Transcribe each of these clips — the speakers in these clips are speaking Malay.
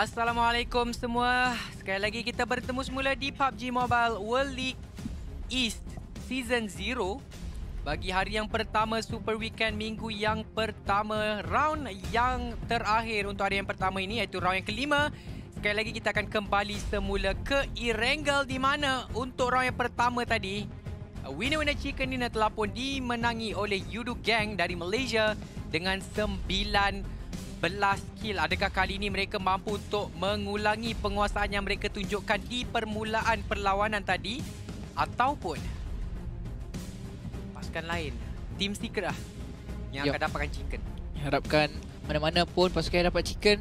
Assalamualaikum semua. Sekali lagi kita bertemu semula di PUBG Mobile World League East Season 0. Bagi hari yang pertama Super Weekend minggu yang pertama round yang terakhir untuk hari yang pertama ini iaitu round yang kelima. Sekali lagi kita akan kembali semula ke Erangel di mana untuk round yang pertama tadi Winner Winner Chicken Dinner telah pun dimenangi oleh Yudu Gang dari Malaysia dengan sembilan. 11 kill. Adakah kali ini mereka mampu untuk mengulangi penguasaan yang mereka tunjukkan di permulaan perlawanan tadi? Ataupun pasukan lain, Team Seeker lah yang Yo. Ya. akan dapatkan chicken. Harapkan mana-mana pun pasukan yang dapat chicken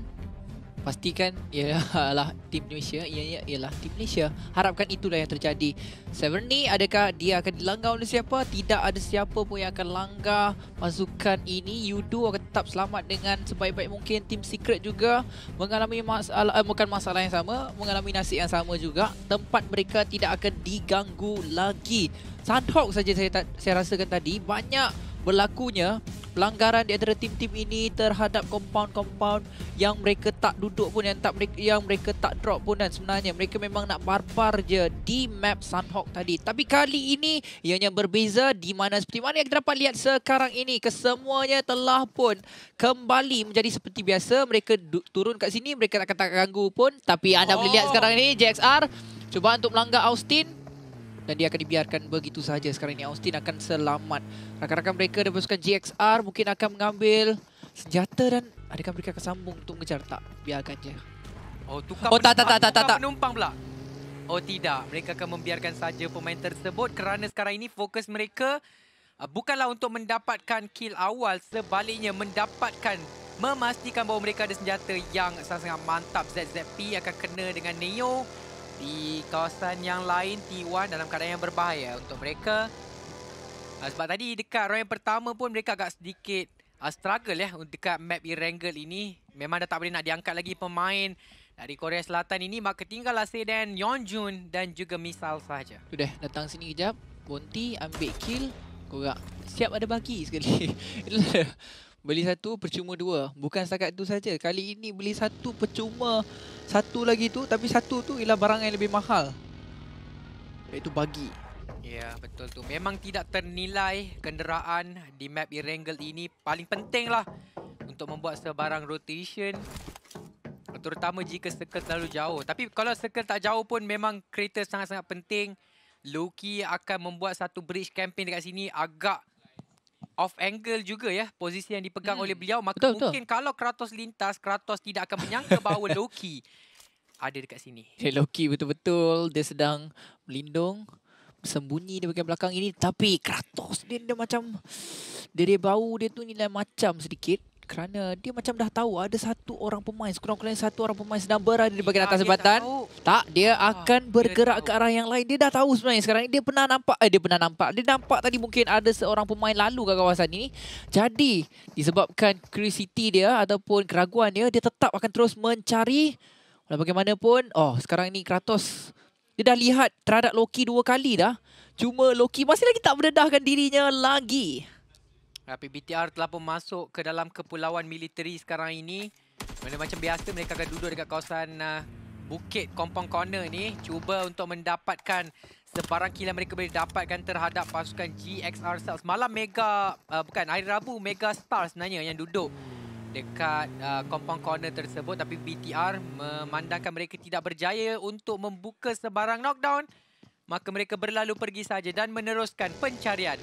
pastikan ialah tim Malaysia ialah, ialah tim Malaysia harapkan itulah yang terjadi Seven ni adakah dia akan dilanggar oleh siapa tidak ada siapa pun yang akan langgar masukan ini You do akan tetap selamat dengan sebaik-baik mungkin tim Secret juga mengalami masalah eh, bukan masalah yang sama mengalami nasib yang sama juga tempat mereka tidak akan diganggu lagi Sandhok saja saya, saya rasakan tadi banyak berlakunya pelanggaran di antara tim-tim ini terhadap compound-compound yang mereka tak duduk pun yang tak mereka, yang mereka tak drop pun dan sebenarnya mereka memang nak barbar je di map Sunhawk tadi. Tapi kali ini ianya berbeza di mana seperti mana yang kita dapat lihat sekarang ini kesemuanya telah pun kembali menjadi seperti biasa. Mereka turun kat sini mereka tak akan ganggu pun tapi anda oh. boleh lihat oh. sekarang ini JXR cuba untuk melanggar Austin dan dia akan dibiarkan begitu saja sekarang ini. Austin akan selamat. Rakan-rakan mereka dan pasukan GXR mungkin akan mengambil senjata dan adakah mereka akan sambung untuk mengejar? Tak, biarkan saja. Oh, tukar oh, tak, tak, tak, tak, tak, tak. penumpang pula. Oh tidak, mereka akan membiarkan saja pemain tersebut kerana sekarang ini fokus mereka uh, bukanlah untuk mendapatkan kill awal, sebaliknya mendapatkan memastikan bahawa mereka ada senjata yang sangat-sangat mantap. ZZP akan kena dengan Neo di kawasan yang lain T1 dalam keadaan yang berbahaya untuk mereka. Uh, sebab tadi dekat round yang pertama pun mereka agak sedikit ah, struggle ya untuk dekat map Erangel ini. Memang dah tak boleh nak diangkat lagi pemain dari Korea Selatan ini. Maka tinggallah Sedan, Yeonjun dan juga Misal sahaja. Sudah datang sini kejap. Bonti ambil kill. Korang siap ada bagi sekali. Beli satu percuma dua Bukan setakat tu saja. Kali ini beli satu percuma Satu lagi tu Tapi satu tu ialah barang yang lebih mahal Iaitu bagi Ya betul tu Memang tidak ternilai kenderaan di map Erangle ini Paling penting lah Untuk membuat sebarang rotation Terutama jika circle terlalu jauh Tapi kalau circle tak jauh pun Memang kereta sangat-sangat penting Loki akan membuat satu bridge camping dekat sini Agak off angle juga ya posisi yang dipegang hmm. oleh beliau maka betul, mungkin betul. kalau Kratos lintas Kratos tidak akan menyangka bahawa Loki ada dekat sini. Hey, Loki betul-betul dia sedang melindung sembunyi di bahagian belakang ini tapi Kratos dia, dia macam dia bau dia tu nilai macam sedikit kerana dia macam dah tahu ada satu orang pemain sekurang-kurangnya satu orang pemain sedang berada di bahagian ah, atas jabatan tak dia ah, akan bergerak ke arah yang lain dia dah tahu sebenarnya sekarang ini dia pernah nampak eh dia pernah nampak dia nampak tadi mungkin ada seorang pemain lalu ke kawasan ini jadi disebabkan curiosity dia ataupun keraguan dia dia tetap akan terus mencari walaupun bagaimanapun oh sekarang ini Kratos dia dah lihat terhadap Loki dua kali dah cuma Loki masih lagi tak berdedahkan dirinya lagi Rapid telah pun masuk ke dalam kepulauan militeri sekarang ini. Mana macam biasa mereka akan duduk dekat kawasan uh, bukit compound corner ni cuba untuk mendapatkan sebarang kilang mereka boleh dapatkan terhadap pasukan GXR Cells. Malam Mega uh, bukan hari Rabu Mega Star sebenarnya yang duduk dekat uh, corner tersebut tapi BTR memandangkan mereka tidak berjaya untuk membuka sebarang knockdown maka mereka berlalu pergi saja dan meneruskan pencarian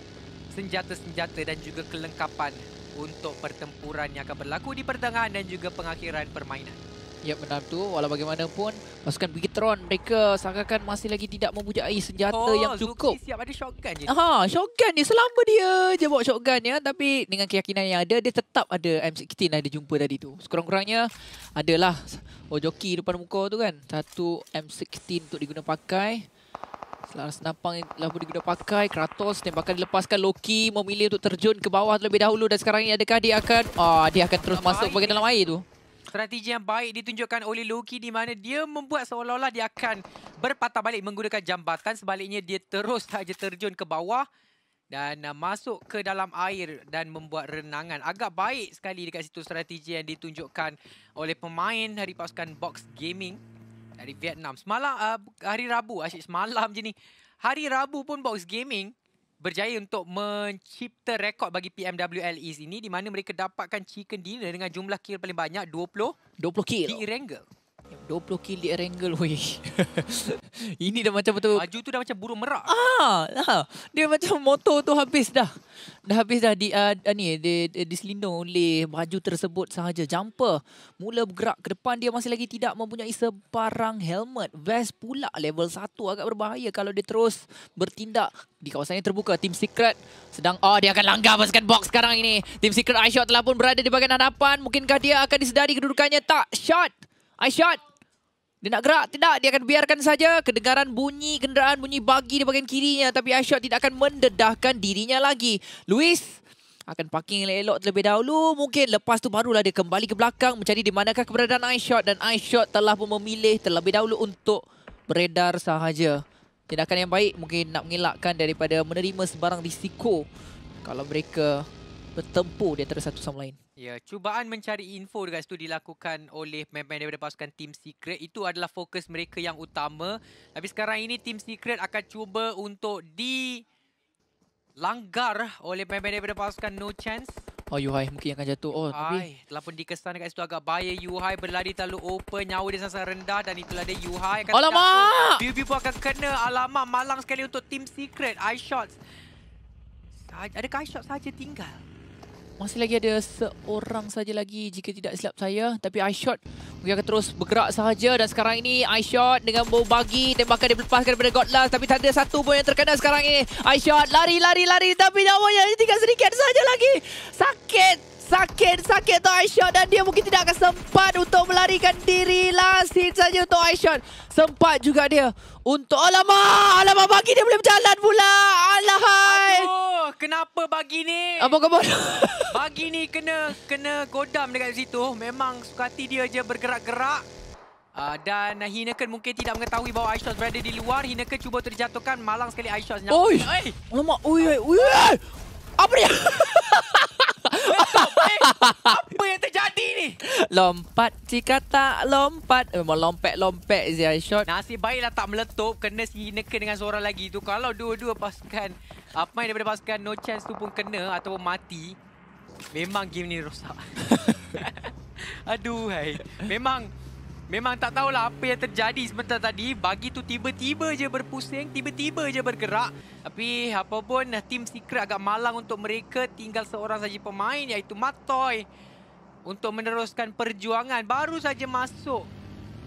senjata-senjata dan juga kelengkapan untuk pertempuran yang akan berlaku di pertengahan dan juga pengakhiran permainan. Ya benar tu. Walau bagaimanapun pasukan Bigtron mereka sangkakan masih lagi tidak mempunyai senjata oh, yang cukup. Zuki siap ada shotgun je. Aha, shotgun ni selama dia je bawa shotgun ya tapi dengan keyakinan yang ada dia tetap ada M16 yang dia jumpa tadi tu. Sekurang-kurangnya adalah oh joki depan muka tu kan. Satu M16 untuk digunakan pakai. Selara senapang yang telah pun digunakan pakai. Kratos tembakan dilepaskan. Loki memilih untuk terjun ke bawah terlebih dahulu. Dan sekarang ini adakah dia akan... Ah, dia akan terus Lama masuk bagian dalam air itu. Strategi yang baik ditunjukkan oleh Loki di mana dia membuat seolah-olah dia akan berpatah balik menggunakan jambatan. Sebaliknya dia terus saja terjun ke bawah dan ah, masuk ke dalam air dan membuat renangan. Agak baik sekali dekat situ strategi yang ditunjukkan oleh pemain dari pasukan Box Gaming dari Vietnam. Semalam uh, hari Rabu, asyik semalam je ni. Hari Rabu pun Box Gaming berjaya untuk mencipta rekod bagi PMWL East ini di mana mereka dapatkan chicken dinner dengan jumlah kill paling banyak 20 20 kill. Di Rangel. 20 kilik wrangle we. Ini dah macam betul. Baju tu dah macam burung merak. Ah, ah. Dia macam motor tu habis dah. Dah habis dah di uh, ni di, di, diselindung oleh baju tersebut sahaja. Jumper mula bergerak ke depan dia masih lagi tidak mempunyai sebarang helmet. Vest pula level 1 agak berbahaya kalau dia terus bertindak di kawasan yang terbuka Team Secret sedang oh dia akan langgar basket box sekarang ini. Team Secret Aishot telah pun berada di bahagian hadapan. Mungkinkah dia akan disedari kedudukannya tak? Shot. I shot. Dia nak gerak? Tidak. Dia akan biarkan saja kedengaran bunyi kenderaan, bunyi bagi di bahagian kirinya. Tapi Ashok tidak akan mendedahkan dirinya lagi. Luis akan parking elok-elok terlebih dahulu. Mungkin lepas tu barulah dia kembali ke belakang mencari di manakah keberadaan Ashok. Dan Ashok telah pun memilih terlebih dahulu untuk beredar sahaja. Tindakan yang baik mungkin nak mengelakkan daripada menerima sebarang risiko kalau mereka bertempur di antara satu sama lain. Ya, cubaan mencari info dekat situ dilakukan oleh member daripada pasukan Team Secret. Itu adalah fokus mereka yang utama. Tapi sekarang ini Team Secret akan cuba untuk di langgar oleh member daripada pasukan No Chance. Oh, Yuhai mungkin akan jatuh. Oh, Ay, tapi... telah pun dikesan dekat situ agak bahaya. Yuhai berlari terlalu open. Nyawa dia sangat rendah dan itulah dia Yuhai. Akan Alamak! Jatuh. BB pun akan kena. Alamak, malang sekali untuk Team Secret. Eye Eyeshots. Adakah eyeshot saja tinggal? Masih lagi ada seorang saja lagi jika tidak silap saya. Tapi Shot mungkin akan terus bergerak sahaja. Dan sekarang ini Shot dengan bau bagi tembakan dia berlepaskan daripada Godlast. Tapi tak ada satu pun yang terkena sekarang ini. Shot lari, lari, lari. Tapi nyawanya tinggal sedikit saja lagi. Sakit. Sakit-sakit untuk Aishon dan dia mungkin tidak akan sempat untuk melarikan diri. Last hit saja untuk Aishon. Sempat juga dia untuk... Alamak! Alamak bagi dia boleh berjalan pula! Alahai! Aduh! Kenapa bagi ni? Apa kabar? bagi ni kena kena godam dekat situ. Memang suka hati dia je bergerak-gerak. Uh, dan Hinaken mungkin tidak mengetahui bahawa Aishon berada di luar. Hinaken cuba terjatuhkan Malang sekali Aishon. Oi! Alamak! Oi! Oi! Apa dia? apa yang terjadi ni? Lompat jika tak lompat. Eh, memang lompat-lompat Zia Shot. Nasib baiklah tak meletup. Kena si Ineke dengan seorang lagi tu. Kalau dua-dua pasukan apa yang daripada pasukan no chance tu pun kena ataupun mati. Memang game ni rosak. Aduh hai. Memang Memang tak tahulah apa yang terjadi sebentar tadi. Bagi tu tiba-tiba je berpusing, tiba-tiba je bergerak. Tapi apa pun, tim Secret agak malang untuk mereka tinggal seorang saja pemain iaitu Matoy untuk meneruskan perjuangan. Baru saja masuk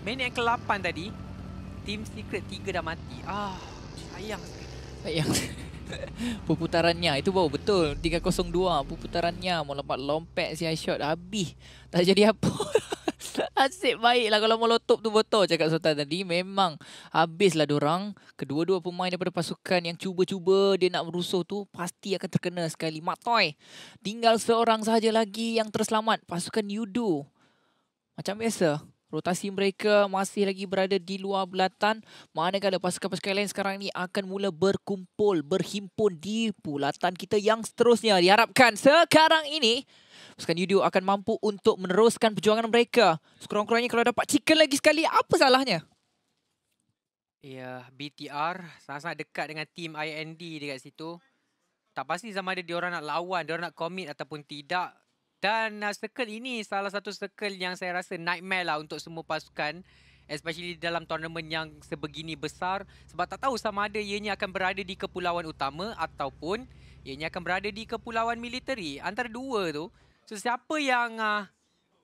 minit yang ke-8 tadi, tim Secret tiga dah mati. Ah, sayang. Sayang. Perputarannya itu baru betul 302 perputarannya mau lompat lompat si shot habis tak jadi apa Asyik baik lah kalau molotov tu betul cakap Sultan tadi. Memang habis lah orang Kedua-dua pemain daripada pasukan yang cuba-cuba dia nak merusuh tu pasti akan terkena sekali. Matoy tinggal seorang sahaja lagi yang terselamat. Pasukan Yudu. Macam biasa, Rotasi mereka masih lagi berada di luar bulatan. Manakala pasukan-pasukan lain sekarang ni akan mula berkumpul, berhimpun di bulatan kita yang seterusnya. Diharapkan sekarang ini... Pasukan Yudo akan mampu untuk meneruskan perjuangan mereka. Sekurang-kurangnya kalau dapat chicken lagi sekali, apa salahnya? Ya, BTR sangat-sangat dekat dengan tim IND dekat situ. Tak pasti sama ada diorang nak lawan, diorang nak commit ataupun tidak. Dan uh, circle ini salah satu circle yang saya rasa nightmare lah untuk semua pasukan. Especially dalam tournament yang sebegini besar. Sebab tak tahu sama ada ianya akan berada di kepulauan utama ataupun ianya akan berada di kepulauan militeri. Antara dua tu. So siapa yang uh,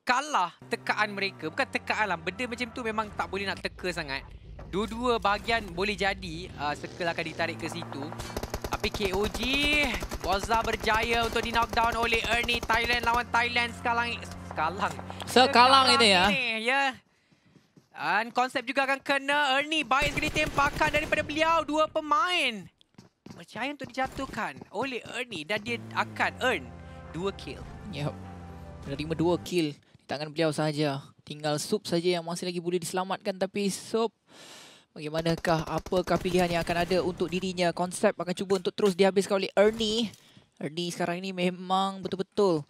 kalah tekaan mereka, bukan tekaan lah, benda macam tu memang tak boleh nak teka sangat. Dua-dua bahagian boleh jadi, uh, circle akan ditarik ke situ. Tapi KOG, Boza berjaya untuk di knockdown oleh Ernie Thailand lawan Thailand sekarang. Sekalang. Sekalang ini ya. Ya. Dan konsep juga akan kena Ernie baik sekali tembakan daripada beliau dua pemain. Percaya untuk dijatuhkan oleh Ernie dan dia akan earn dua kill. Yep. Menerima dua kill di tangan beliau saja. Tinggal Sup saja yang masih lagi boleh diselamatkan tapi Sup bagaimanakah apakah pilihan yang akan ada untuk dirinya? Konsep akan cuba untuk terus dihabiskan oleh Ernie. Ernie sekarang ini memang betul-betul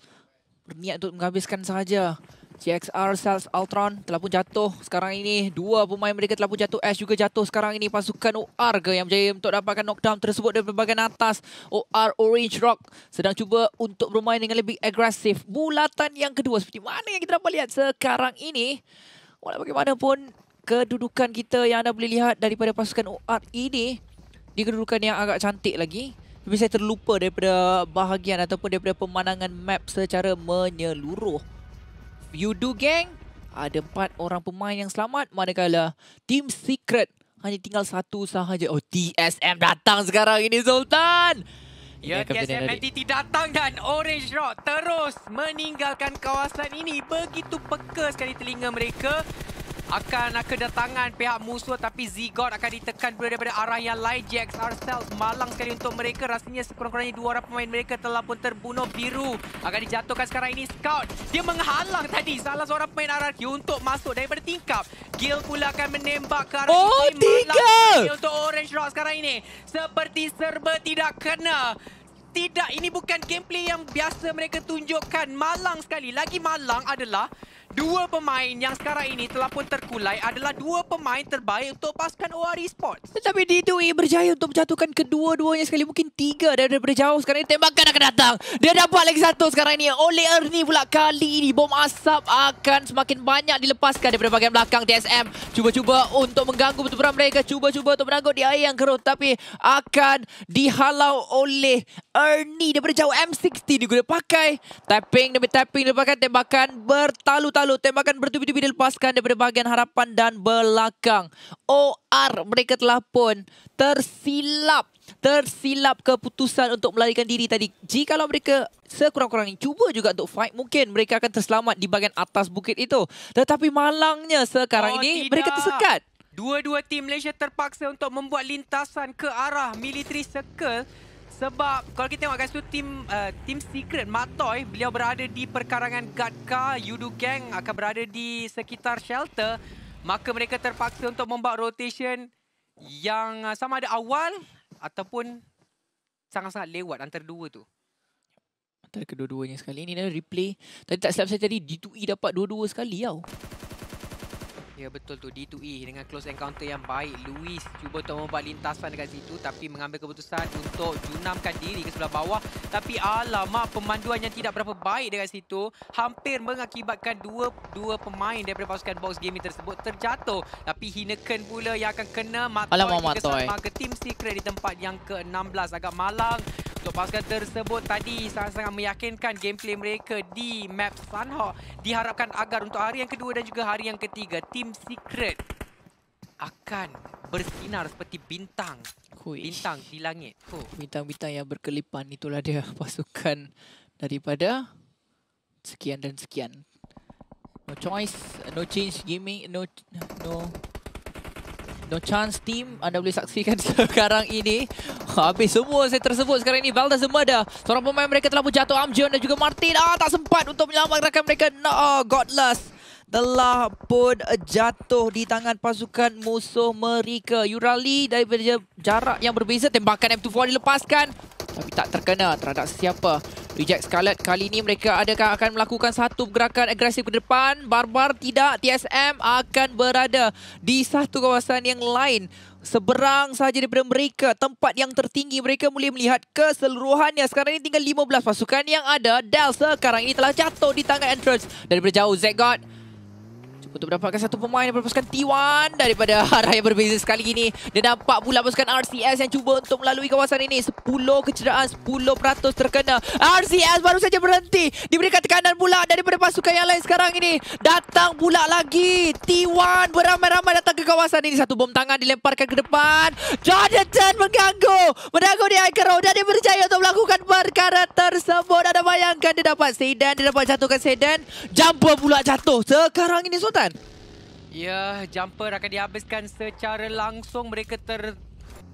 berniat untuk menghabiskan sahaja CXR Sales Ultron telah pun jatuh sekarang ini. Dua pemain mereka telah pun jatuh. Ash juga jatuh sekarang ini. Pasukan OR ke yang berjaya untuk dapatkan knockdown tersebut dari pelbagai atas. OR Orange Rock sedang cuba untuk bermain dengan lebih agresif. Bulatan yang kedua. Seperti mana yang kita dapat lihat sekarang ini. Walau bagaimanapun kedudukan kita yang anda boleh lihat daripada pasukan OR ini. Di kedudukan yang agak cantik lagi. Tapi saya terlupa daripada bahagian ataupun daripada pemandangan map secara menyeluruh. Yudu Gang ada empat orang pemain yang selamat manakala Team Secret hanya tinggal satu sahaja. Oh, TSM datang sekarang ini Sultan. Ya, TSM Entity datang dan Orange Rock terus meninggalkan kawasan ini. Begitu peka sekali telinga mereka akan kedatangan pihak musuh tapi Zigot akan ditekan pula daripada arah yang lain. JXR Cells malang sekali untuk mereka. Rasanya sekurang-kurangnya dua orang pemain mereka telah pun terbunuh. Biru akan dijatuhkan sekarang ini. Scout dia menghalang tadi salah seorang pemain RRQ untuk masuk daripada tingkap. Gil pula akan menembak ke arah Oh, tiga! Untuk Orange Rock sekarang ini. Seperti serba tidak kena. Tidak, ini bukan gameplay yang biasa mereka tunjukkan. Malang sekali. Lagi malang adalah... Dua pemain yang sekarang ini telah pun terkulai adalah dua pemain terbaik untuk pasukan OR Esports. Tetapi di itu e berjaya untuk menjatuhkan kedua-duanya sekali. Mungkin tiga daripada jauh sekarang ini. Tembakan akan datang. Dia dapat lagi satu sekarang ini. Oleh Ernie pula kali ini. Bom asap akan semakin banyak dilepaskan daripada bahagian belakang DSM. Cuba-cuba untuk mengganggu pertempuran mereka. Cuba-cuba untuk menanggut di air yang keruh. Tapi akan dihalau oleh Ernie daripada jauh. M60 digunakan pakai. Tapping demi tapping. Dia pakai tembakan bertalu Talut tembakan bertubi-tubi dilepaskan daripada bahagian harapan dan belakang. OR mereka telah pun tersilap. Tersilap keputusan untuk melarikan diri tadi. Jika Jikalau mereka sekurang-kurangnya cuba juga untuk fight, mungkin mereka akan terselamat di bahagian atas bukit itu. Tetapi malangnya sekarang oh, ini tidak. mereka tersekat. Dua-dua tim Malaysia terpaksa untuk membuat lintasan ke arah military circle. Sebab kalau kita tengok guys tu tim uh, tim secret Matoy beliau berada di perkarangan Gatka Yudu Gang akan berada di sekitar shelter maka mereka terpaksa untuk membuat rotation yang uh, sama ada awal ataupun sangat-sangat lewat antara dua tu. Antara kedua-duanya sekali ni dah replay. Tadi tak silap saya tadi D2E dapat dua-dua sekali tau. Ya betul tu D2E dengan close encounter yang baik Luis cuba untuk membuat lintasan dekat situ Tapi mengambil keputusan untuk junamkan diri ke sebelah bawah Tapi alamak pemanduan yang tidak berapa baik dekat situ Hampir mengakibatkan dua dua pemain daripada pasukan box gaming tersebut terjatuh Tapi Hineken pula yang akan kena Alamak Matoy ke, ke Team Secret di tempat yang ke-16 Agak malang So pasukan tersebut tadi sangat-sangat meyakinkan gameplay mereka di map Sunhawk. Diharapkan agar untuk hari yang kedua dan juga hari yang ketiga, tim Team Secret akan bersinar seperti bintang. Huish. Bintang di langit. Oh. Bintang-bintang yang berkelipan itulah dia pasukan daripada sekian dan sekian. No choice, no change gaming, no no no chance team. Anda boleh saksikan sekarang ini. Habis semua saya tersebut sekarang ini. Valda dah. seorang pemain mereka telah pun jatuh. Amjion dan juga Martin. Ah, tak sempat untuk menyelamatkan rakan mereka. No, oh, ah, godless telah pun jatuh di tangan pasukan musuh mereka. Yurali daripada jarak yang berbeza, tembakan M24 dilepaskan tapi tak terkena terhadap siapa. Reject Scarlet kali ini mereka adakah akan melakukan satu gerakan agresif ke depan? Barbar tidak, TSM akan berada di satu kawasan yang lain. Seberang sahaja daripada mereka, tempat yang tertinggi mereka mulai melihat keseluruhannya. Sekarang ini tinggal 15 pasukan yang ada. Del sekarang ini telah jatuh di tangan entrance. Daripada jauh, Zegot untuk mendapatkan satu pemain daripada pasukan T1 daripada arah yang berbeza sekali ini. Dia nampak pula pasukan RCS yang cuba untuk melalui kawasan ini. 10 kecederaan, 10% terkena. RCS baru saja berhenti. Diberikan tekanan pula daripada pasukan yang lain sekarang ini. Datang pula lagi. T1 beramai-ramai datang ke kawasan ini. Satu bom tangan dilemparkan ke depan. Jonathan mengganggu. Mengganggu di Icaro dan dia berjaya untuk melakukan perkara tersebut. Anda bayangkan dia dapat sedan, dia dapat jatuhkan sedan. Jumper pula jatuh. Sekarang ini sudah. Ya, jumper akan dihabiskan secara langsung. Mereka ter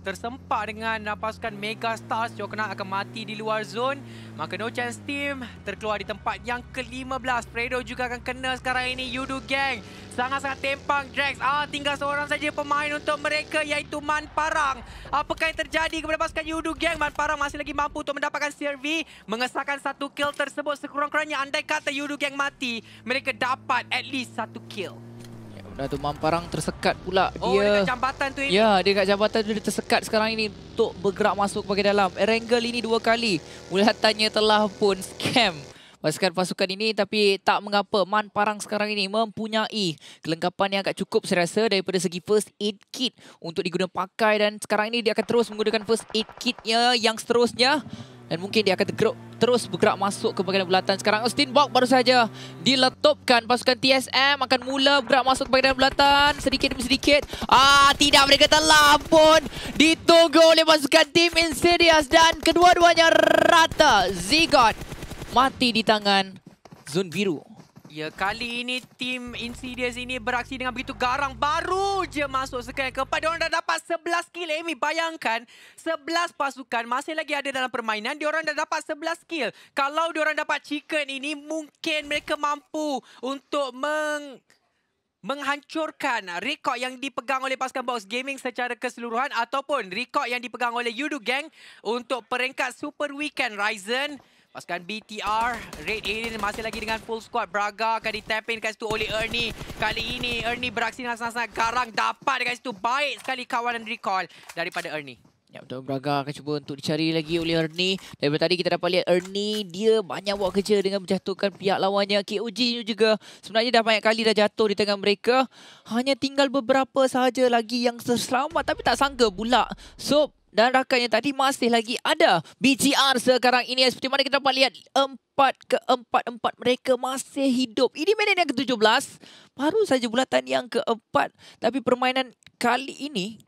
tersempak dengan pasukan Mega Stars. Jokna akan mati di luar zon Maka no chance team terkeluar di tempat yang ke-15. Fredo juga akan kena sekarang ini. Yudu Gang sangat-sangat tempang Drax. Ah, tinggal seorang saja pemain untuk mereka iaitu Man Parang. Apakah yang terjadi kepada pasukan Yudu Gang? Man Parang masih lagi mampu untuk mendapatkan CRV. Mengesahkan satu kill tersebut sekurang-kurangnya. Andai kata Yudu Gang mati, mereka dapat at least satu kill. Datuk Mamparang tersekat pula oh, dia. Oh, dekat jambatan tu ini. Ya, dia dekat jambatan tu dia tersekat sekarang ini untuk bergerak masuk ke dalam. Erangel ini dua kali. Ulatannya telah pun scam pasukan-pasukan ini tapi tak mengapa Man Parang sekarang ini mempunyai kelengkapan yang agak cukup saya rasa daripada segi first aid kit untuk diguna pakai dan sekarang ini dia akan terus menggunakan first aid kitnya yang seterusnya dan mungkin dia akan tergerak terus bergerak masuk ke bagian bulatan sekarang. Austin Bok baru saja diletupkan pasukan TSM akan mula bergerak masuk ke bagian bulatan sedikit demi sedikit. Ah tidak mereka telah pun ditunggu oleh pasukan tim Insidious dan kedua-duanya rata. Zigot mati di tangan Zon Biru. Ya, kali ini tim Insidious ini beraksi dengan begitu garang. Baru je masuk sekian keempat. Diorang dah dapat 11 kill, Amy. Bayangkan, 11 pasukan masih lagi ada dalam permainan. Diorang dah dapat 11 kill. Kalau diorang dapat chicken ini, mungkin mereka mampu untuk meng menghancurkan rekod yang dipegang oleh pasukan Box Gaming secara keseluruhan ataupun rekod yang dipegang oleh Yudu Gang untuk peringkat Super Weekend Ryzen. Pasukan BTR, Red Alien masih lagi dengan full squad. Braga akan ditapin kat situ oleh Ernie. Kali ini Ernie beraksi dengan sangat-sangat garang. Dapat dekat situ. Baik sekali kawanan recall daripada Ernie. Ya betul, Braga akan cuba untuk dicari lagi oleh Ernie. Dari tadi kita dapat lihat Ernie, dia banyak buat kerja dengan menjatuhkan pihak lawannya. KOG juga sebenarnya dah banyak kali dah jatuh di tengah mereka. Hanya tinggal beberapa sahaja lagi yang terselamat tapi tak sangka pula. So dan rakannya tadi masih lagi ada BTR sekarang ini seperti mana kita dapat lihat empat ke empat empat mereka masih hidup ini minit yang ke-17 baru saja bulatan yang ke-4 tapi permainan kali ini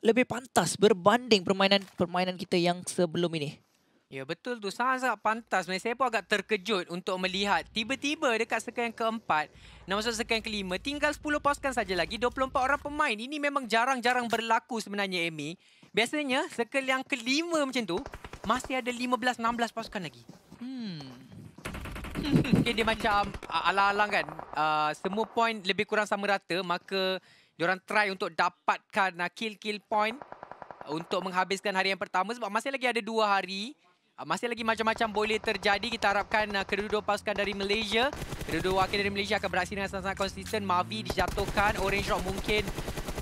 lebih pantas berbanding permainan-permainan kita yang sebelum ini Ya betul tu sangat-sangat pantas. Saya pun agak terkejut untuk melihat tiba-tiba dekat sekian keempat nak masuk sekian kelima tinggal 10 pasukan saja lagi 24 orang pemain. Ini memang jarang-jarang berlaku sebenarnya Amy. Biasanya circle yang kelima macam tu masih ada 15 16 pasukan lagi. Hmm. Okay, dia macam uh, alang-alang kan. Uh, semua point lebih kurang sama rata maka diorang try untuk dapatkan uh, ah, kill kill point untuk menghabiskan hari yang pertama sebab masih lagi ada dua hari. Uh, masih lagi macam-macam boleh terjadi. Kita harapkan uh, kedua-dua pasukan dari Malaysia. Kedua-dua wakil dari Malaysia akan beraksi dengan sangat-sangat konsisten. Mavi dijatuhkan. Orange Rock mungkin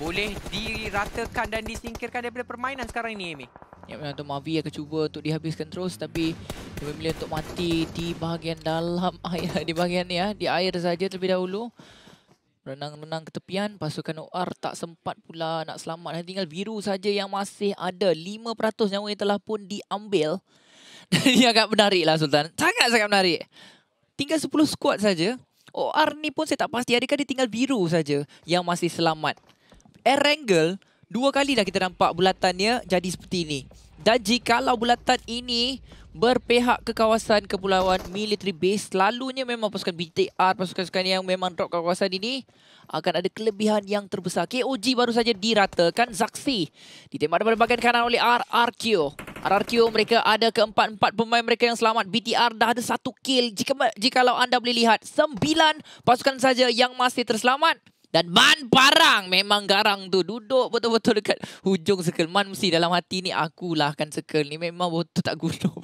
boleh diratakan dan disingkirkan daripada permainan sekarang ini Amy. Ya memang tu Mavi akan cuba untuk dihabiskan terus tapi dia memilih untuk mati di bahagian dalam air di bahagian ni ya di air saja terlebih dahulu. Renang-renang ke tepian pasukan OR tak sempat pula nak selamat dan tinggal biru saja yang masih ada 5% nyawa yang telah pun diambil. Dan ini agak menarik lah Sultan. Sangat sangat menarik. Tinggal 10 squad saja. OR ni pun saya tak pasti adakah dia tinggal biru saja yang masih selamat. Erangel dua kali dah kita nampak bulatannya jadi seperti ini. Dan jika jikalau bulatan ini berpihak ke kawasan kepulauan military base, lalunya memang pasukan BTR, pasukan-pasukan yang memang drop ke kawasan ini, akan ada kelebihan yang terbesar. KOG baru saja diratakan. Zaxi ditembak daripada bahagian kanan oleh RRQ. RRQ mereka ada keempat-empat pemain mereka yang selamat. BTR dah ada satu kill. Jika, jikalau anda boleh lihat, sembilan pasukan saja yang masih terselamat. Dan Man Parang memang garang tu. Duduk betul-betul dekat hujung circle. Man mesti dalam hati ni akulah akan circle ni. Memang betul tak guna.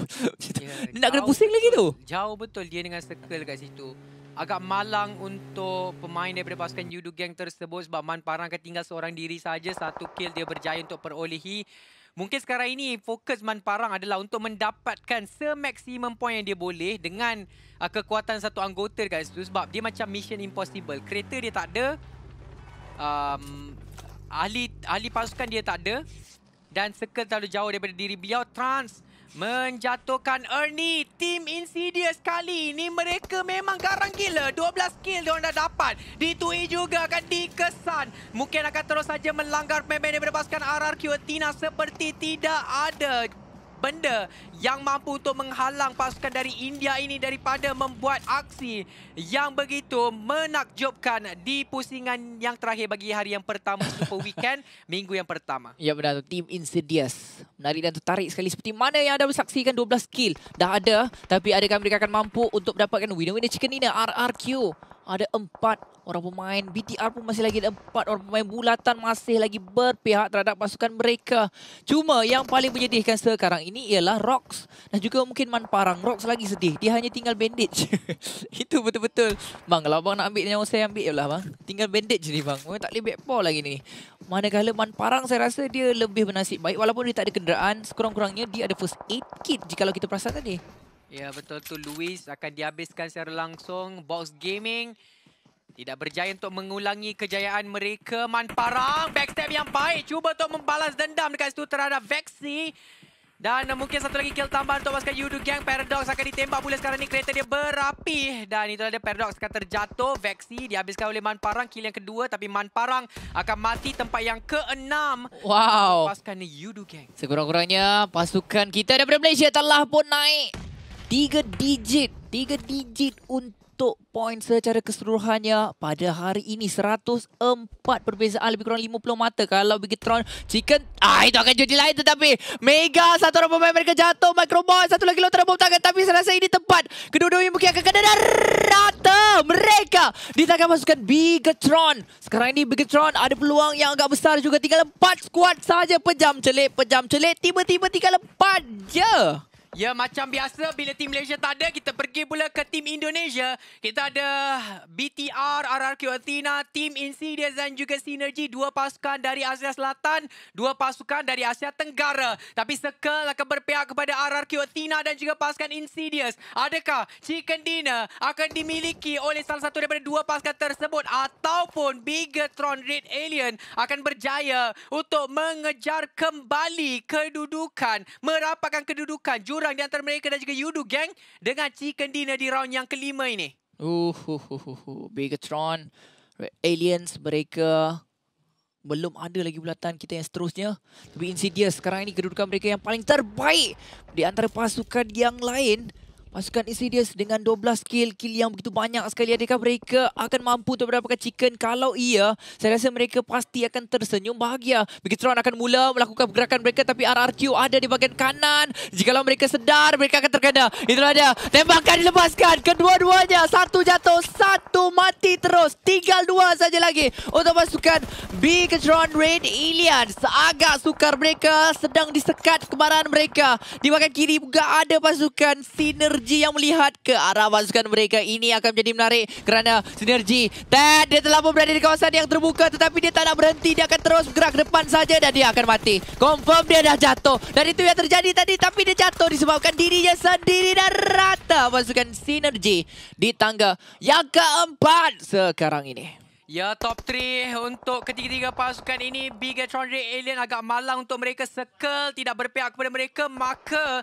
Yeah, dia nak kena pusing betul, lagi tu. Jauh betul dia dengan circle kat situ. Agak malang untuk pemain daripada pasukan Yudu Gang tersebut. Sebab Man Parang akan tinggal seorang diri saja Satu kill dia berjaya untuk perolehi. Mungkin sekarang ini fokus Man Parang adalah untuk mendapatkan semaksimum point yang dia boleh dengan uh, kekuatan satu anggota dekat situ. Sebab dia macam mission impossible. Kereta dia tak ada um, ahli ahli pasukan dia tak ada dan circle terlalu jauh daripada diri beliau trans menjatuhkan Ernie Team Insidious kali ini mereka memang garang gila 12 kill diorang dah dapat ditui juga akan dikesan mungkin akan terus saja melanggar pemain daripada pasukan RRQ Tina seperti tidak ada benda yang mampu untuk menghalang pasukan dari India ini daripada membuat aksi yang begitu menakjubkan di pusingan yang terakhir bagi hari yang pertama Super Weekend minggu yang pertama. Ya benar tu Team Insidious. Menarik dan tertarik sekali seperti mana yang anda saksikan 12 kill dah ada tapi adakah mereka akan mampu untuk mendapatkan winner-winner chicken ini RRQ ada empat orang pemain BTR pun masih lagi ada empat orang pemain bulatan masih lagi berpihak terhadap pasukan mereka. Cuma yang paling menyedihkan sekarang ini ialah Rox dan juga mungkin Man Parang Rox lagi sedih. Dia hanya tinggal bandage. Itu betul-betul. Bang, kalau abang nak ambil yang saya ambil je lah bang. Tinggal bandage ni bang. Mereka tak boleh backpaw lagi ni. Manakala Parang? saya rasa dia lebih bernasib baik. Walaupun dia tak ada kenderaan, sekurang-kurangnya dia ada first aid kit jika kita perasan tadi. Ya betul tu Luis akan dihabiskan secara langsung Box Gaming tidak berjaya untuk mengulangi kejayaan mereka Man Parang backstab yang baik cuba untuk membalas dendam dekat situ terhadap Vexi dan mungkin satu lagi kill tambahan untuk pasukan Yudu Gang Paradox akan ditembak pula sekarang ni kereta dia berapi dan itulah dia Paradox akan terjatuh Vexi dihabiskan oleh Man Parang kill yang kedua tapi Man Parang akan mati tempat yang keenam wow pasukan Yudu Gang sekurang-kurangnya pasukan kita daripada Malaysia telah pun naik tiga digit tiga digit untuk poin secara keseluruhannya pada hari ini 104 perbezaan lebih kurang 50 mata kalau Bigetron chicken ah itu akan jadi lain tetapi Mega satu orang pemain mereka jatuh Microbot satu lagi lontar bom tangan tapi saya rasa ini tepat kedua-duanya mungkin akan kena rata mereka Di ditangkap masukkan Bigetron sekarang ini Bigetron ada peluang yang agak besar juga tinggal empat squad saja pejam celik pejam celik tiba-tiba tinggal empat je Ya, macam biasa bila tim Malaysia tak ada, kita pergi pula ke tim Indonesia. Kita ada BTR, RRQ Athena, tim Insidious dan juga Synergy. Dua pasukan dari Asia Selatan, dua pasukan dari Asia Tenggara. Tapi Circle akan berpihak kepada RRQ Athena dan juga pasukan Insidious. Adakah Chicken Dinner akan dimiliki oleh salah satu daripada dua pasukan tersebut? Ataupun Bigatron Red Alien akan berjaya untuk mengejar kembali kedudukan, merapatkan kedudukan jurang di antara mereka dan juga Yudu gang dengan Chicken Dinner di round yang kelima ini. Uh, Bigatron, uh, uh, uh, Aliens mereka belum ada lagi bulatan kita yang seterusnya. Tapi Insidious sekarang ini kedudukan mereka yang paling terbaik di antara pasukan yang lain. Pasukan Insidious dengan 12 kill, kill yang begitu banyak sekali. Adakah mereka akan mampu untuk mendapatkan chicken? Kalau iya, saya rasa mereka pasti akan tersenyum bahagia. Begitron akan mula melakukan pergerakan mereka tapi RRQ ada di bahagian kanan. Jikalau mereka sedar, mereka akan terkena. Itulah dia. Tembakan dilepaskan. Kedua-duanya. Satu jatuh, satu mati terus. Tinggal dua saja lagi untuk pasukan Begitron Red Alien. Seagak sukar mereka sedang disekat kemarahan mereka. Di bahagian kiri juga ada pasukan Sinergy PUBG yang melihat ke arah pasukan mereka ini akan menjadi menarik kerana sinergi Ted dia telah pun berada di kawasan yang terbuka tetapi dia tak nak berhenti dia akan terus bergerak ke depan saja dan dia akan mati confirm dia dah jatuh dan itu yang terjadi tadi tapi dia jatuh disebabkan dirinya sendiri dan rata pasukan sinergi di tangga yang keempat sekarang ini Ya top 3 untuk ketiga-tiga pasukan ini Big Red Alien agak malang untuk mereka circle tidak berpihak kepada mereka maka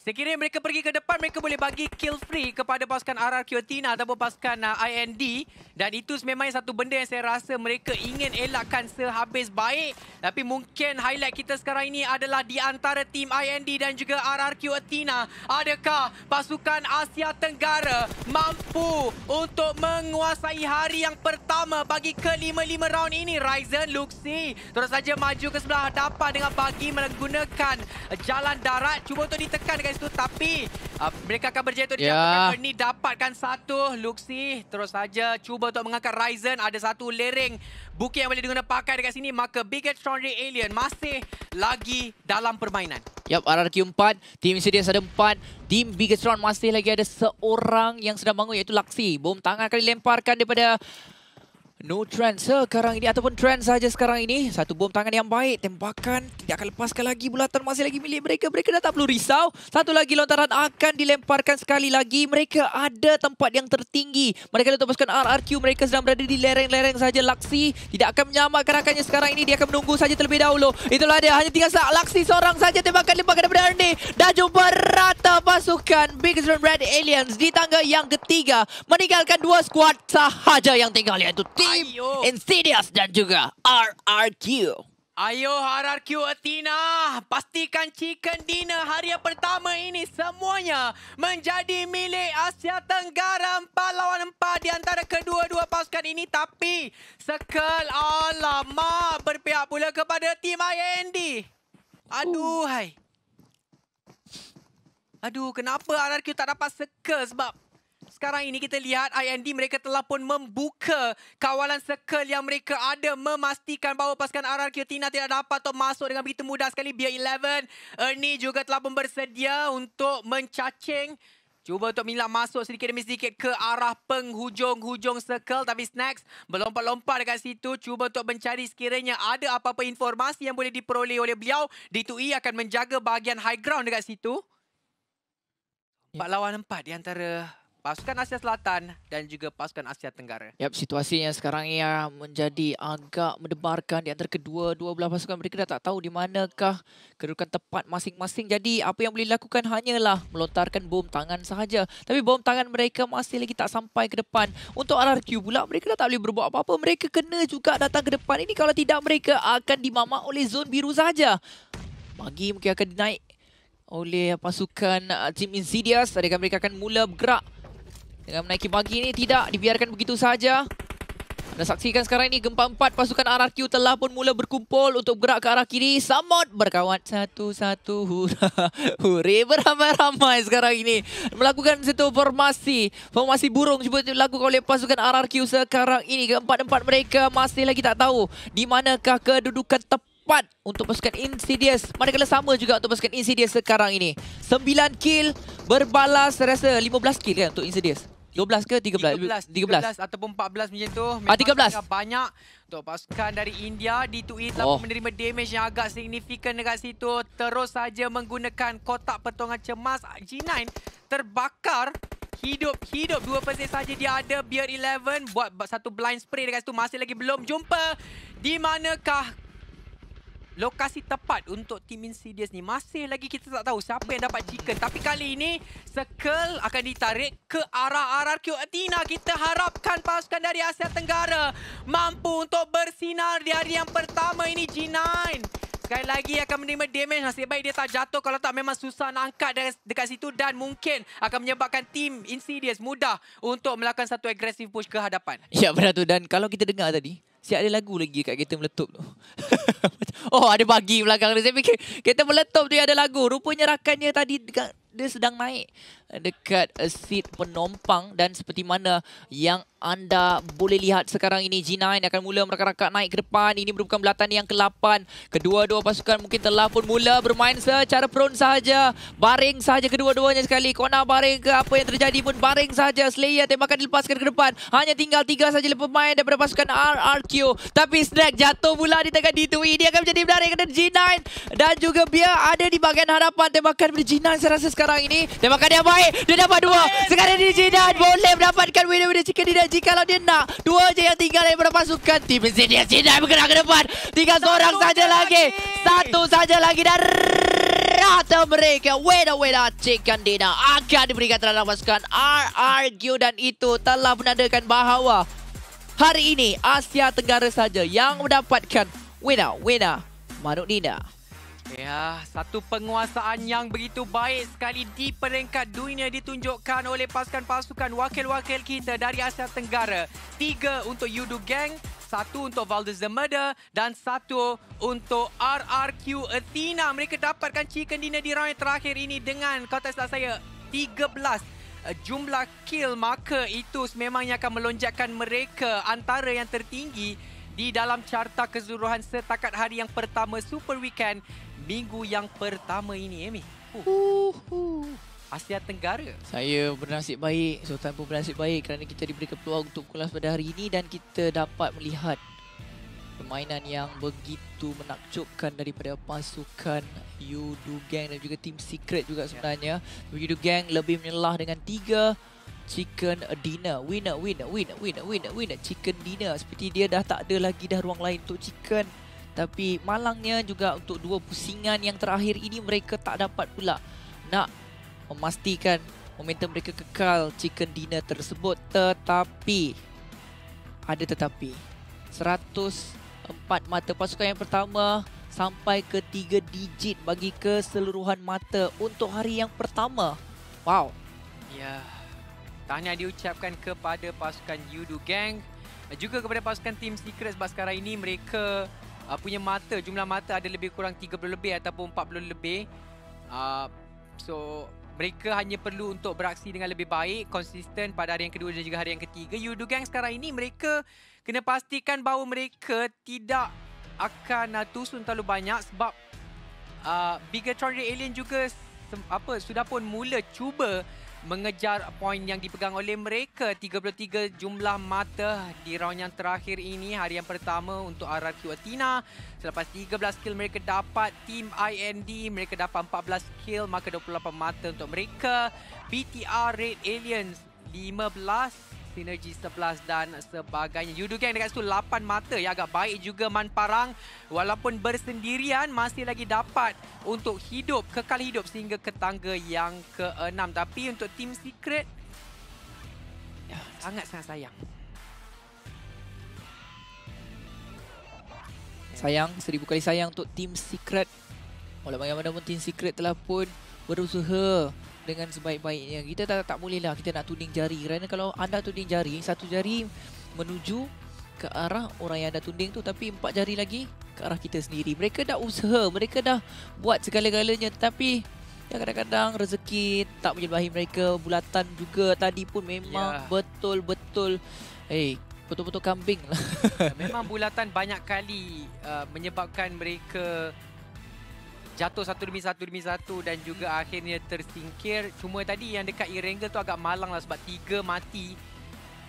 Sekiranya mereka pergi ke depan, mereka boleh bagi kill free kepada pasukan RRQ Athena ataupun pasukan uh, IND. Dan itu sememangnya satu benda yang saya rasa mereka ingin elakkan sehabis baik. Tapi mungkin highlight kita sekarang ini adalah di antara tim IND dan juga RRQ Athena. Adakah pasukan Asia Tenggara mampu untuk menguasai hari yang pertama bagi kelima-lima round ini? Ryzen, Luxi terus saja maju ke sebelah hadapan dengan bagi menggunakan jalan darat. Cuba untuk ditekan Apex tu tapi uh, mereka akan berjaya untuk ya. dia. Ini dapatkan satu Luxi terus saja cuba untuk mengangkat Ryzen ada satu lereng bukit yang boleh digunakan pakai dekat sini maka Bigger Stronger Alien masih lagi dalam permainan. Yap, RRQ 4, Team Insidious ada 4, Team Bigger masih lagi ada seorang yang sedang bangun iaitu Luxi. Bom tangan kali lemparkan daripada No trend eh, sekarang ini ataupun trend saja sekarang ini. Satu bom tangan yang baik. Tembakan tidak akan lepaskan lagi. Bulatan masih lagi milik mereka. Mereka dah tak perlu risau. Satu lagi lontaran akan dilemparkan sekali lagi. Mereka ada tempat yang tertinggi. Mereka lepaskan RRQ. Mereka sedang berada di lereng-lereng saja. Laksi tidak akan menyamakan rakannya sekarang ini. Dia akan menunggu saja terlebih dahulu. Itulah dia. Hanya tinggal saat Laksi seorang saja. Tembakan lembakan daripada Ernie. Dah jumpa rata pasukan Big Red Aliens di tangga yang ketiga. Meninggalkan dua squad sahaja yang tinggal. Yaitu tiga. Ayo. Insidious dan juga RRQ. Ayo RRQ Athena, pastikan chicken dinner hari yang pertama ini semuanya menjadi milik Asia Tenggara empat lawan empat di antara kedua-dua pasukan ini. Tapi sekel alamak berpihak pula kepada tim IND. Aduh, hai. Aduh, kenapa RRQ tak dapat sekel sebab sekarang ini kita lihat IND mereka telah pun membuka kawalan circle yang mereka ada memastikan bahawa pasukan RRQ Tina tidak dapat untuk masuk dengan begitu mudah sekali. Bia 11 Ernie juga telah pun bersedia untuk mencacing. Cuba untuk Mila masuk sedikit demi sedikit ke arah penghujung-hujung circle. Tapi Snacks berlompat-lompat dekat situ. Cuba untuk mencari sekiranya ada apa-apa informasi yang boleh diperoleh oleh beliau. D2E akan menjaga bahagian high ground dekat situ. Empat lawan empat di antara pasukan Asia Selatan dan juga pasukan Asia Tenggara. Yap, situasinya sekarang ia menjadi agak mendebarkan di antara kedua-dua belah pasukan mereka dah tak tahu di manakah kedudukan tepat masing-masing. Jadi apa yang boleh dilakukan hanyalah melontarkan bom tangan sahaja. Tapi bom tangan mereka masih lagi tak sampai ke depan. Untuk RRQ pula mereka dah tak boleh berbuat apa-apa. Mereka kena juga datang ke depan. Ini kalau tidak mereka akan dimamak oleh zon biru sahaja. Magi mungkin akan dinaik oleh pasukan Team uh, Insidious. Adakah mereka akan mula bergerak dengan menaiki buggy ini tidak dibiarkan begitu saja. Anda saksikan sekarang ini gempa empat pasukan RRQ telah pun mula berkumpul untuk bergerak ke arah kiri. Samot berkawan satu-satu. huru-huri beramai-ramai sekarang ini. Melakukan satu formasi. Formasi burung sebut dilakukan oleh pasukan RRQ sekarang ini. Keempat-empat mereka masih lagi tak tahu di manakah kedudukan tepat untuk pasukan Insidious. Manakala sama juga untuk pasukan Insidious sekarang ini. Sembilan kill berbalas rasa 15 kill kan untuk Insidious. 12 ke 13? 13, 13. 13 ataupun 14 macam tu. Ah, Memang ah, 13. banyak untuk pasukan dari India. D2E telah oh. menerima damage yang agak signifikan dekat situ. Terus saja menggunakan kotak pertolongan cemas. G9 terbakar. Hidup-hidup. dua 2% saja dia ada. Beard eleven buat satu blind spray dekat situ. Masih lagi belum jumpa. Di manakah lokasi tepat untuk tim Insidious ni. Masih lagi kita tak tahu siapa yang dapat chicken. Tapi kali ini, Circle akan ditarik ke arah RRQ Athena. Kita harapkan pasukan dari Asia Tenggara mampu untuk bersinar di hari yang pertama ini G9. Sekali lagi akan menerima damage. Nasib baik dia tak jatuh. Kalau tak memang susah nak angkat dekat situ. Dan mungkin akan menyebabkan tim Insidious mudah untuk melakukan satu agresif push ke hadapan. Ya benar tu. Dan kalau kita dengar tadi, Siap ada lagu lagi kat kereta meletup tu. oh, ada bagi belakang dia. Saya fikir kereta meletup tu ada lagu. Rupanya rakannya tadi dia sedang naik dekat eh, seat penumpang dan seperti mana yang anda boleh lihat sekarang ini G9 akan mula mereka rakak naik ke depan ini merupakan belatan yang ke-8 kedua-dua pasukan mungkin telah pun mula bermain secara prone sahaja baring sahaja kedua-duanya sekali kona baring ke apa yang terjadi pun baring sahaja Slayer tembakan dilepaskan ke depan hanya tinggal tiga saja lepas pemain daripada pasukan RRQ tapi Snack jatuh pula di tengah D2 e. ini akan menjadi menarik dan G9 dan juga biar ada di bahagian hadapan tembakan dari G9 saya rasa sekarang ini tembakan dia baik baik Dia dapat dua Sekarang DJ Dan Boleh mendapatkan winner-winner Jika dia Jikalau dia nak Dua je yang tinggal Yang pasukan Tim Zidia Zidia bergerak ke depan tiga Satu seorang saja lagi. Satu saja lagi Dan Rata mereka Weda Weda Cik Kandina Akan diberikan terhadap pasukan RRQ Dan itu telah menandakan bahawa Hari ini Asia Tenggara saja Yang mendapatkan Winner Winner Manuk Dina. Ya, satu penguasaan yang begitu baik sekali di peringkat dunia ditunjukkan oleh pasukan-pasukan wakil-wakil kita dari Asia Tenggara. Tiga untuk Yudu Gang, satu untuk Valdez The Murder dan satu untuk RRQ Athena. Mereka dapatkan chicken dinner di round terakhir ini dengan, kalau tak salah saya, 13 eh, jumlah kill maka itu sememangnya akan melonjakkan mereka antara yang tertinggi di dalam carta keseluruhan setakat hari yang pertama Super Weekend minggu yang pertama ini, Amy. Eh, uh. Uhuh. Asia Tenggara. Saya bernasib baik, Sultan pun bernasib baik kerana kita diberi peluang untuk kelas pada hari ini dan kita dapat melihat permainan yang begitu menakjubkan daripada pasukan Yu Gang dan juga Team Secret juga sebenarnya. Yu Du Gang lebih menyelah dengan tiga chicken dinner. Winner, winner, winner, winner, winner, winner, chicken dinner. Seperti dia dah tak ada lagi dah ruang lain untuk chicken. Tapi malangnya juga untuk dua pusingan yang terakhir ini mereka tak dapat pula nak memastikan momentum mereka kekal chicken dinner tersebut. Tetapi, ada tetapi. 104 mata pasukan yang pertama sampai ke tiga digit bagi keseluruhan mata untuk hari yang pertama. Wow. Ya, tahniah diucapkan kepada pasukan Yudu Gang. Juga kepada pasukan tim Secret sebab sekarang ini mereka uh, punya mata jumlah mata ada lebih kurang 30 lebih ataupun 40 lebih uh, so mereka hanya perlu untuk beraksi dengan lebih baik konsisten pada hari yang kedua dan juga hari yang ketiga Yudu Gang sekarang ini mereka kena pastikan bahawa mereka tidak akan uh, tusun terlalu banyak sebab uh, Bigatron Red Alien juga apa sudah pun mula cuba mengejar poin yang dipegang oleh mereka 33 jumlah mata di round yang terakhir ini hari yang pertama untuk RRQ Athena selepas 13 kill mereka dapat team IND mereka dapat 14 kill maka 28 mata untuk mereka BTR Red Aliens 15 Synergy Surplus dan sebagainya. Yudu Gang dekat situ lapan mata yang agak baik juga Man Parang. Walaupun bersendirian masih lagi dapat untuk hidup, kekal hidup sehingga ke tangga yang ke-6. Tapi untuk Team Secret, sangat-sangat ya, sayang. Sayang, seribu kali sayang untuk Team Secret. Walaupun pun Team Secret telah pun berusaha dengan sebaik-baiknya. Kita tak, tak boleh lah kita nak tuding jari. Kerana kalau anda tuding jari, satu jari menuju ke arah orang yang anda tuding tu. Tapi empat jari lagi ke arah kita sendiri. Mereka dah usaha, mereka dah buat segala-galanya. Tapi kadang-kadang rezeki tak menyebabkan mereka. Bulatan juga tadi pun memang ya. betul-betul... Ya. Eh, betul-betul kambing lah. Memang bulatan banyak kali uh, menyebabkan mereka jatuh satu demi satu demi satu dan juga akhirnya tersingkir. Cuma tadi yang dekat Irangle tu agak malang lah sebab tiga mati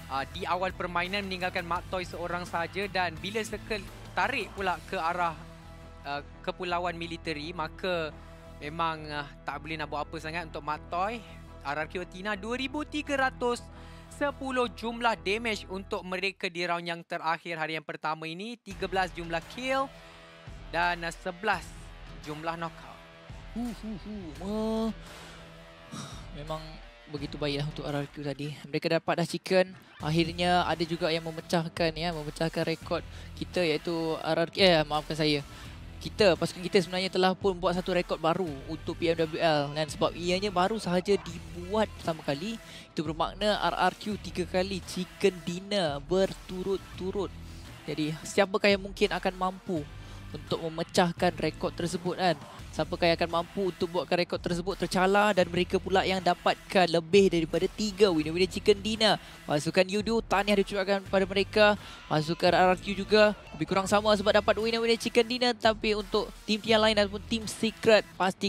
uh, di awal permainan meninggalkan Mark Toy seorang saja dan bila circle tarik pula ke arah uh, kepulauan military maka memang uh, tak boleh nak buat apa sangat untuk Mark Toy. RRQ 2,300 2310 jumlah damage untuk mereka di round yang terakhir hari yang pertama ini 13 jumlah kill dan 11 jumlah knockout. Hu hu hu. Memang begitu baiklah untuk RRQ tadi. Mereka dapat dah chicken. Akhirnya ada juga yang memecahkan ya, memecahkan rekod kita iaitu RRQ. Eh, maafkan saya. Kita pasukan kita sebenarnya telah pun buat satu rekod baru untuk PMWL dan sebab ianya baru sahaja dibuat pertama kali itu bermakna RRQ tiga kali chicken dinner berturut-turut. Jadi siapakah yang mungkin akan mampu untuk memecahkan rekod tersebut kan. Siapakah yang akan mampu untuk buatkan rekod tersebut tercalar dan mereka pula yang dapatkan lebih daripada tiga winner-winner chicken dinner. Pasukan Yudu, tahniah dicucatkan kepada mereka. Pasukan RRQ juga lebih kurang sama sebab dapat winner-winner chicken dinner. Tapi untuk tim-tim yang lain ataupun tim secret pasti